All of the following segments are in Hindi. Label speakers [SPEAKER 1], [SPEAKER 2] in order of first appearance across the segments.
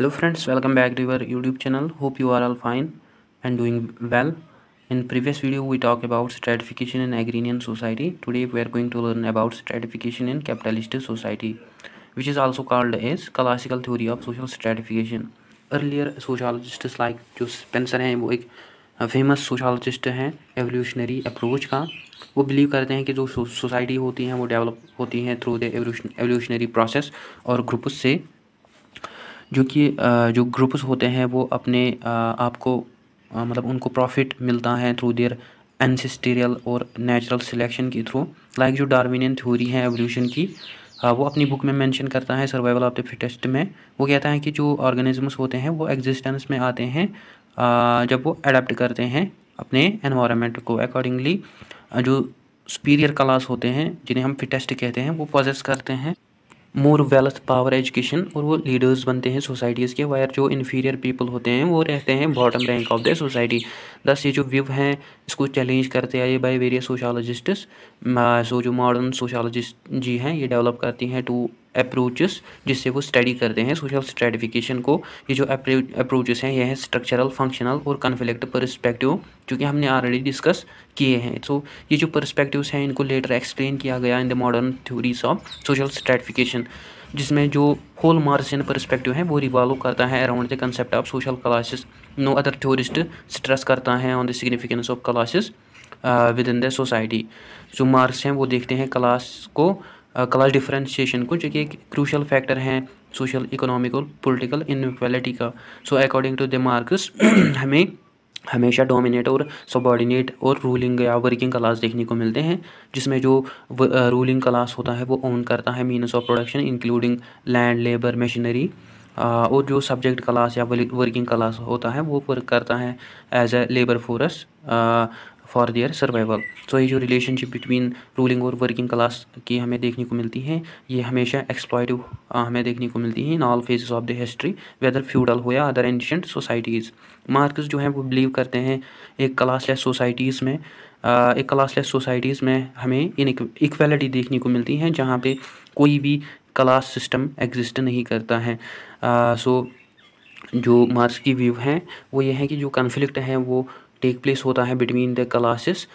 [SPEAKER 1] hello friends welcome back to your YouTube channel hope you are all fine and doing well in previous video we talk about stratification in agrarian society today we are going to learn about stratification in capitalist society which is also called as classical theory of social stratification earlier sociologist like जो स्पेंसर हैं वो एक फेमस सोशोलॉजिस्ट हैं एवोल्यूशनरी अप्रोच का वो बिलीव करते हैं कि जो सोसाइटी होती हैं वो डेवलप होती हैं थ्रू द एवोल्यूशनरी प्रोसेस और ग्रुप से जो कि जो ग्रुप्स होते हैं वो अपने आप को मतलब उनको प्रॉफिट मिलता है थ्रू देयर एनसेस्टेरियल और नेचुरल सिलेक्शन के थ्रू लाइक जो डार्विनियन थ्योरी है एवोल्यूशन की वो अपनी बुक में मेंशन करता है सर्वाइवल ऑफ द फिटेस्ट में वो कहता है कि जो ऑर्गेनिजम्स होते हैं वो एग्जिस्टेंस में आते हैं जब वो अडेप्ट करते हैं अपने एनवायरनमेंट को अकॉर्डिंगली जो सुपीरियर क्लास होते हैं जिन्हें हम फिटेस्ट कहते हैं वो पॉजेस करते हैं मोर वेल्थ पावर एजुकेशन और वो लीडर्स बनते हैं सोसाइटीज़ के वायर जो इन्फीरियर पीपल होते हैं वो रहते हैं bottom rank of the society thus ये जो व्यू हैं इसको चैलेंज करते आए बाय वेरियस सोशालजिस्ट्स सो जो मॉडर्न सोशालजिस्ट जी हैं ये डेवलप करती हैं टू अप्रोचेस जिससे वो स्टडी करते हैं सोशल स्ट्रेटिफिकेशन को ये जो अप्रोचेस हैं ये हैं स्ट्रक्चरल फंक्शनल और कन्फ्लिक्ट परस्पेक्टिव क्योंकि हमने ऑलरेडी डिस्कस किए हैं सो ये जो पर्सपेक्टिव्स हैं इनको लेटर एक्सप्लेन किया गया in the modern theories of social stratification जिसमें जो होल मार्सियन परस्पेक्टिव है वो रिवॉल्व करता है around the concept of social classes no other theorist stress करता है on the significance of classes within the society जो मार्क्स हैं वो देखते हैं क्लास को क्लास uh, डिफ्रेंशिएशन को जो कि एक क्रूशल फैक्टर हैं सोशल इकोनॉमिक और पोलिटिकल इनक्वालिटी का so according to the Marx हमें हमेशा डोमिनेट और सबॉर्डिनेट और रूलिंग या वर्किंग क्लास देखने को मिलते हैं जिसमें जो रूलिंग क्लास होता है वो ओन करता है means of production including land labour machinery और जो सब्जेक्ट क्लास या वर्किंग क्लास होता है वो वर्क करता है as a labour force for their survival so ये जो रिलेशनशिप बिटवीन रूलिंग और वर्किंग क्लास की हमें देखने को मिलती है ये हमेशा एक्सप्लॉयटिव हमें देखने को मिलती है in all phases of the history whether feudal हो या अदर एंशंट सोसाइटीज़ मार्क्स जो हैं वो बिलीव करते हैं एक क्लासलेस सोसाइटीज़ में एक क्लासलेस सोसाइटीज़ में हमें इन इक्वेलिटी देखने को मिलती है जहाँ पर कोई भी क्लास सिस्टम एग्जिस्ट नहीं करता है सो so, जो मार्क्स की व्यू हैं वो ये हैं कि जो कन्फ्लिक्ट हैं वो टेक प्लेस होता है between the classes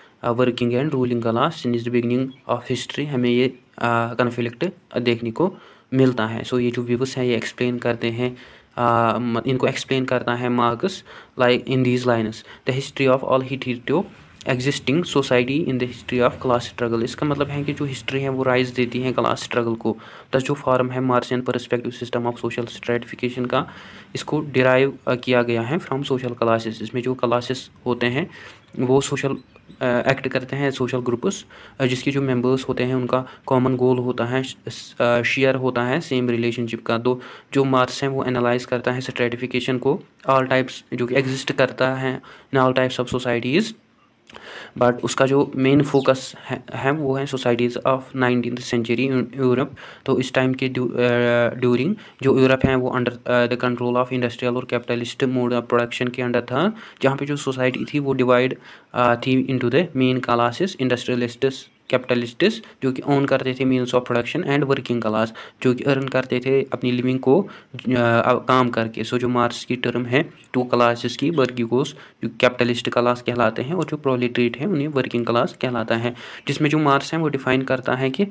[SPEAKER 1] working and ruling class in is the beginning of history हमें ये कन्फ्लिक्ट uh, देखने को मिलता है सो so, ये जो व्यूस हैं ये एक्सप्लेन करते हैं uh, इनको एक्सप्लेन करता है Marx like in these lines the history of all to existing society in the history of class struggle इसका मतलब है कि जो हिस्ट्री है वो राइज देती है क्लास स्ट्रगल को दस जो फॉर्म है Marxian perspective system of social stratification का इसको डिराइव किया गया है फ्रॉम सोशल क्लासेस इसमें जो क्लासेस होते हैं वो सोशल एक्ट करते हैं सोशल ग्रुप्स जिसके जो मेंबर्स होते हैं उनका कॉमन गोल होता है शेयर होता है सेम रिलेशनशिप का दो जो मार्क्स हैं वो एनालाइज करता है स्ट्रेटिफिकेशन को ऑल टाइप्स जो कि एग्जिस्ट करता है in all types of societies but उसका जो मेन फोकस है, है वो है societies of nineteen century Europe तो इस टाइम के ड्यूरिंग जो यूरोप है वो under the control of industrial और कैपिटलिस्ट मोड ऑफ प्रोडक्शन के अंडर था जहाँ पे जो सोसाइटी थी वो डिवाइड थी into the main classes industrialist capitalists जो कि ओन करते थे means of production and working class जो कि अर्न करते थे अपनी लिविंग को काम करके सो जो मार्क्स की टर्म है टू क्लासेस की कोस जो कैपिटलिस्ट क्लास कहलाते हैं और जो प्रोलिट्रेट है उन्हें वर्किंग क्लास कहलाता है जिसमें जो मार्क्स हैं वो डिफाइन करता है कि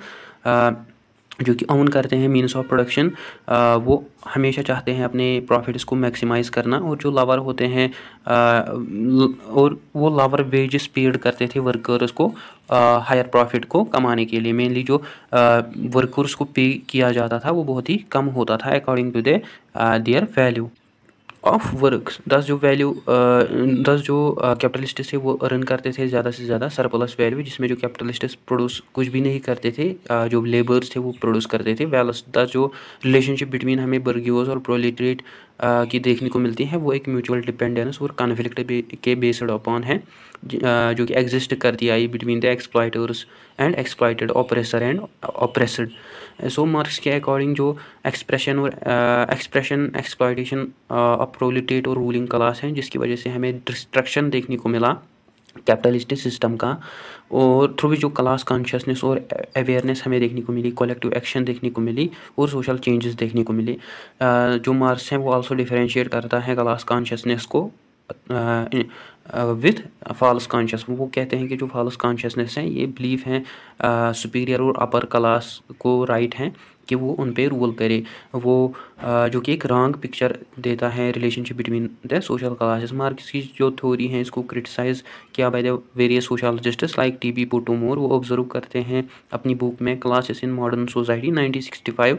[SPEAKER 1] आ, जो कि ऑन करते हैं मीन्स ऑफ प्रोडक्शन वो हमेशा चाहते हैं अपने प्रॉफिट्स को मैक्सिमाइज़ करना और जो लावर होते हैं आ, और वो लावर वेजेस पेड करते थे वर्कर्स को हायर प्रॉफिट को कमाने के लिए मेनली जो वर्कर्स को पे किया जाता था वो बहुत ही कम होता था according to the their value of work thus जो वैल्यू दस uh, जो कैपिटलिस्ट uh, थे वो अर्न करते थे ज़्यादा से ज़्यादा सरप्लस वैल्यू जिसमें जो कैपिटलिस्ट प्रोड्यूस कुछ भी नहीं करते थे uh, जो लेबर्स थे वो प्रोड्यूस करते थे वेलस दस जो रिलेशनशिप बिटवीन हमें बर्गियोज और प्रोलेटरेट की देखने को मिलती हैं वो एक म्यूचुअल डिपेंडेंस और कन्फ्लिक्ट के बेस्ड अपॉन है जो कि एग्जिस्ट करती आई between the exploiters and exploited oppressor and oppressed so Marx के अकॉर्डिंग जो एक्सप्रेशन और एक्सप्रेशन एक्सप्लाइटेशन अप्रोलिटेट और रूलिंग क्लास हैं जिसकी वजह से हमें डिस्ट्रक्शन देखने को मिला कैपिटलिस्टिक सिस्टम का और थ्रू जो क्लास कॉन्शियसनेस और अवेयरनेस हमें देखने को मिली कलेक्टिव एक्शन देखने को मिली और सोशल चेंजेस देखने को मिली जो मार्क्स हैं वो आल्सो डिफरेंशिएट करता है क्लास कॉन्शियसनेस को विथ फॉल्स कॉन्शियस वो कहते हैं कि जो फॉल्स कॉन्शियसनेस हैं ये बिलीफ हैं सुपीरियर और अपर क्लास को राइट right हैं कि वो उन पर रूल करे वो जो कि एक रॉन्ग पिक्चर देता है relationship between the social classes Marx की जो थ्योरी है इसको क्रिटिसाइज़ किया by the various sociologists like T B Bottomore वो ऑब्जर्व करते हैं अपनी बुक में classes in modern society nineteen sixty five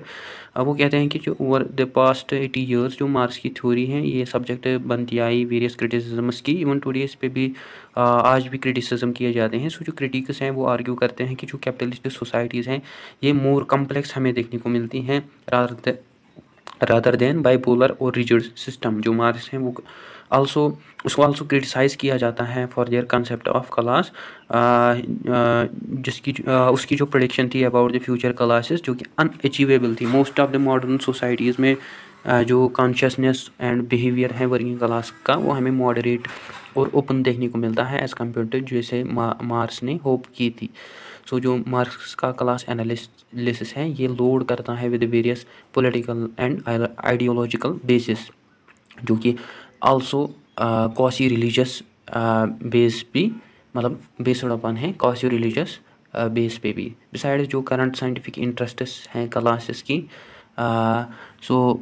[SPEAKER 1] अब वो कहते हैं कि जो over the past eighty years जो मार्क्स की थ्योरी है ये सब्जेक्ट बनती आई वेरियस क्रिटिसिजम्स की इवन इस पे भी आ, आज भी क्रिटिसिज्म किए जाते हैं सो जो क्रिटिक्स हैं वो आर्ग्यू करते हैं कि जो कैपिटलिस्ट सोसाइटीज़ हैं ये मोर कम्प्लेक्स हमें देखने को मिलती हैं रादर देन बाइपोलर और रिजर्व सिस्टम जो मार्क्स हैं वो आल्सो उसको आल्सो क्रिटिसाइज़ किया जाता है for their concept of class जिसकी उसकी जो प्रडिक्शन थी अबाउट द फ्यूचर क्लासेस जो कि अनअचीवेबल थी most of the modern societies में जो कॉन्शियसनेस एंड बिहेवियर है वर्किंग क्लास का वो हमें मॉडरेट और ओपन देखने को मिलता है एज़ कम्पेयर टू जैसे मार्क्स ने होप की थी सो so, जो मार्क्स का क्लास एनालिसिस है ये लोड करता है with various political and ideological basis जो कि ऑल्सो कॉसी रिलीजस बेस पे मतलब बेस्ड अपन है कॉसी रिलीजस बेस पे भी बिसाइड जो करंट साइंटिफिक इंटरेस्ट्स हैं क्लासेस की सो uh,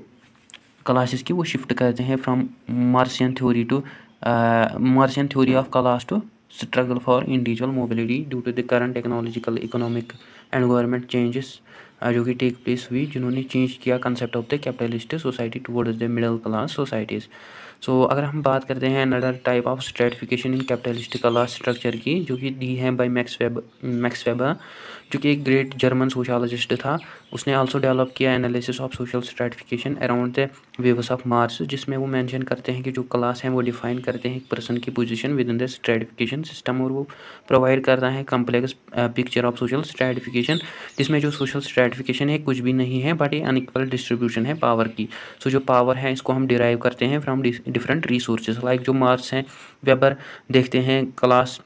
[SPEAKER 1] क्लासेस की वो शिफ्ट करते हैं from Marxian theory to Marxian theory of class to for individual mobility due to the current technological economic and government changes जो कि टेक प्लेस हुई जिन्होंने चेंज किया concept of the capitalist society towards the middle class societies so so, अगर हम बात करते हैं another type of stratification in कैपिटलिस्टिकल structure की जो कि दी है by Max Web Max Weber चूँकि एक ग्रेट जर्मन सोशालॉजिस्ट था उसने आल्सो डेवलप किया analysis of social stratification around the views of Marx जिसमें वो मेंशन करते हैं कि जो क्लास हैं वो डिफाइन करते हैं एक पर्सन की position within the stratification system और वो प्रोवाइड करता है complex picture of social stratification जिसमें जो सोशल स्ट्रेटिफिकेशन है कुछ भी नहीं है बट ये अनइक्वल डिस्ट्रीब्यूशन है पावर की सो so, जो पावर है इसको हम डिराइव करते हैं फ्राम डिफरेंट रिसोर्सेज लाइक जो मार्स हैं वेबर देखते हैं क्लास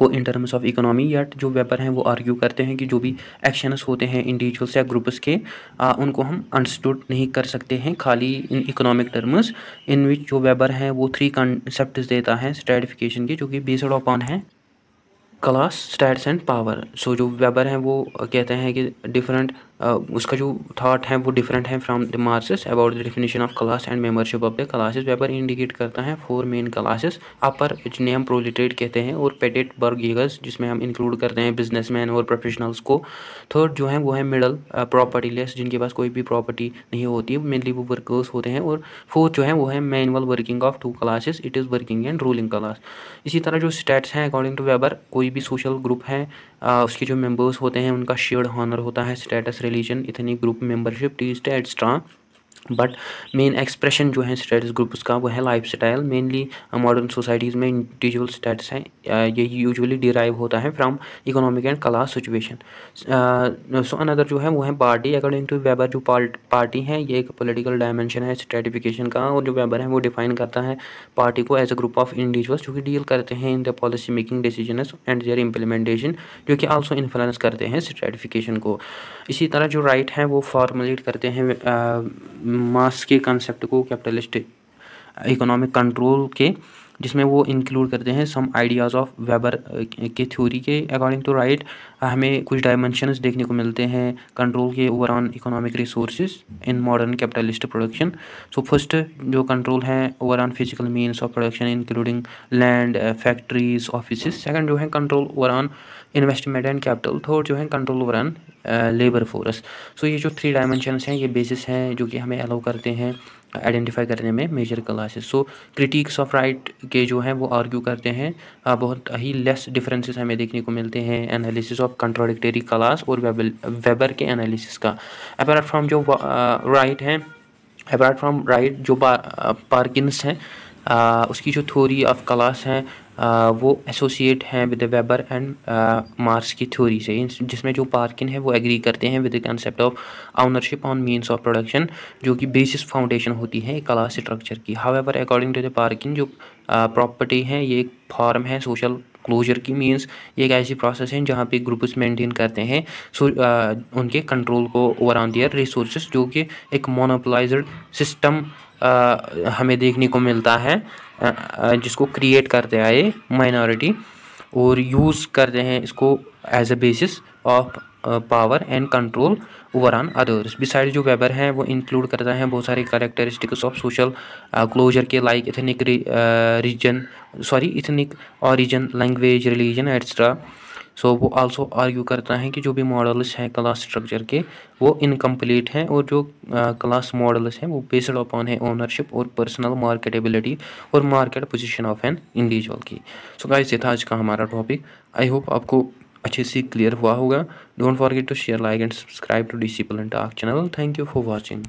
[SPEAKER 1] को इन टर्म्स ऑफ इकोनॉमी या जो वेपर हैं वो आर्ग्यू करते हैं कि जो भी एक्शंस होते हैं इंडिविजुअल्स या ग्रुप्स के आ, उनको हम अंडरस्टूड नहीं कर सकते हैं खाली इन इकोनॉमिक टर्म्स इन विच जो वेबर हैं वो थ्री कंसेप्ट देता है स्ट्रेटिफिकेशन के जो कि बेस्ड अपॉन है class status and power so जो वेबर हैं वो कहते हैं कि डिफरेंट उसका जो थाट है वो डिफरेंट है from the Marxist about the definition of class and membership of the classes Weber indicate करता है फोर मेन क्लासेस अपर जिन्हें हम प्रोलिटेट कहते हैं और पेटेट बर्गीगर्स जिसमें हम इंक्लूड करते हैं मैन और प्रोफेशनल्स को थर्ड जो है वो है मिडल प्रॉपर्टी लेस जिनके पास कोई भी प्रॉपर्टी नहीं होती मेनली वो वर्कर्स होते हैं और फोर्थ जो है वो है manual working of two classes it is working and ruling class इसी तरह जो स्टेट्स हैं अकॉर्डिंग टू वेबर कोई कोई भी सोशल ग्रुप है आ, उसके जो मेंबर्स होते हैं उनका शेयर्ड हॉनर होता है status religion ethnic group membership टी स्टे एट्सट्रा बट मेन एक्सप्रेशन जो है स्टेटस ग्रुप का वो है life style mainly modern societies में इंडिविजुअल स्टेटस है ये यूजुअली डिराइव होता है from economic and class situation so another जो है वो है पार्टी अकॉर्डिंग टू वेबर जो पार्टी है ये एक पॉलिटिकल डायमेंशन है स्ट्रेटिफिकेशन का और जो वेबर है वो डिफाइन करता है पार्टी को as a group of individuals जो कि डील करते हैं in the policy making decision and their implementation जो कि आल्सो इन्फ्लुएंस करते हैं स्ट्रेटिफिकेशन को इसी तरह जो राइट right है वो फॉर्मुलेट करते हैं मास के कंसेप्ट को कैपिटलिस्ट इकोनॉमिक कंट्रोल के जिसमें वो इंक्लूड करते हैं सम आइडियाज़ ऑफ वेबर के थ्योरी के अकॉर्डिंग टू राइट हमें कुछ डायमेंशन देखने को मिलते हैं कंट्रोल के over on economic resource in modern capitalist production so first जो कंट्रोल है over on physical means of production including land factories office second जो है control over on investment and capital third जो है control over on labour force so ये जो थ्री डायमेंशनस हैं ये बेसिस हैं जो कि हमें अलाउ करते हैं आइडेंटिफाई करने में major classes so critics of Wright के जो हैं वो आर्ग्यू करते हैं बहुत ही लेस डिफरेंसेस हमें देखने को मिलते हैं एनालिसिस ऑफ कंट्रोडिक्टरी क्लास और वेबर के एनालिसिस का अपार्ट फ्राम जो राइट हैं अपार्ट फ्राम राइट जो पार्किंस हैं उसकी जो थोरी ऑफ क्लास हैं वो एसोसिएट हैं विद वेबर एंड मार्स की थ्योरी से जिसमें जो पार्किन है वो एग्री करते हैं with the concept of ownership on means of production जो कि बेसिस फाउंडेशन होती है क्लास स्ट्रक्चर की however according to the Parkin जो प्रॉपर्टी है ये एक फॉर्म है सोशल क्लोजर की मीन्स ये एक ऐसी प्रोसेस है जहाँ पे ग्रुप्स मेंटेन करते हैं सो आ, उनके कंट्रोल को ओवर ऑन दियर रिसोर्स जो कि एक मोनोपोलाइज्ड सिस्टम आ, हमें देखने को मिलता है जिसको क्रिएट करते हैं ये माइनॉरिटी और यूज़ करते हैं इसको as a basis of power and control over on others beside जो वेबर हैं वो इंक्लूड करता है बहुत सारे करेक्टरिस्टिक्स ऑफ सोशल क्लोजर के like ethnic region sorry ethnic origin language religion et cetera so so, वो आल्सो आर्ग्यू करता है कि जो भी मॉडल्स हैं क्लास स्ट्रक्चर के वो इनकम्प्लीट हैं और जो क्लास मॉडल्स हैं वो बेस्ड अपॉन है ओनरशिप और पर्सनल मार्केटेबिलिटी और market position of an individual की सो so, गाइस ये था आज का हमारा टॉपिक आई होप आपको अच्छे से क्लियर हुआ होगा don't forget to share like and subscribe to Discipline Talk channel thank you for watching